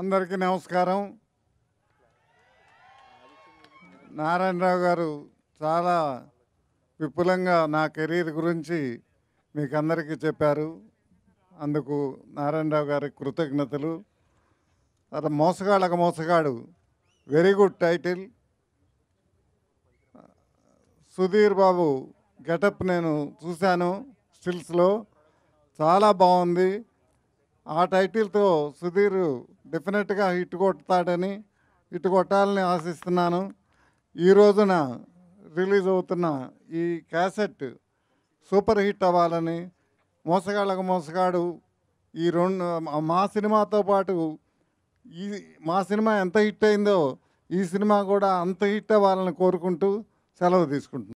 అందరికీ నమస్కారం నారాయణరావు గారు చాలా విపులంగా నా కెరీర్ గురించి మీకు అందరికీ చెప్పారు అందుకు నారాయణరావు గారి కృతజ్ఞతలు అతను మోసగాళ్ళక మోసగాడు very good title Sudheer Babu getup నేను చూశాను స్టిల్స్లో చాలా బాగుంది ఆ టైటిల్తో సుధీర్ డెఫినెట్గా హిట్ కొడతాడని హిట్ కొట్టాలని ఆశిస్తున్నాను ఈ రోజున రిలీజ్ అవుతున్న ఈ క్యాసెట్ సూపర్ హిట్ అవ్వాలని మోసగాళ్ళకు మోసగాడు ఈ రెండు మా సినిమాతో పాటు ఈ మా సినిమా ఎంత హిట్ అయిందో ఈ సినిమా కూడా అంత హిట్ అవ్వాలని కోరుకుంటూ సెలవు తీసుకుంటున్నాను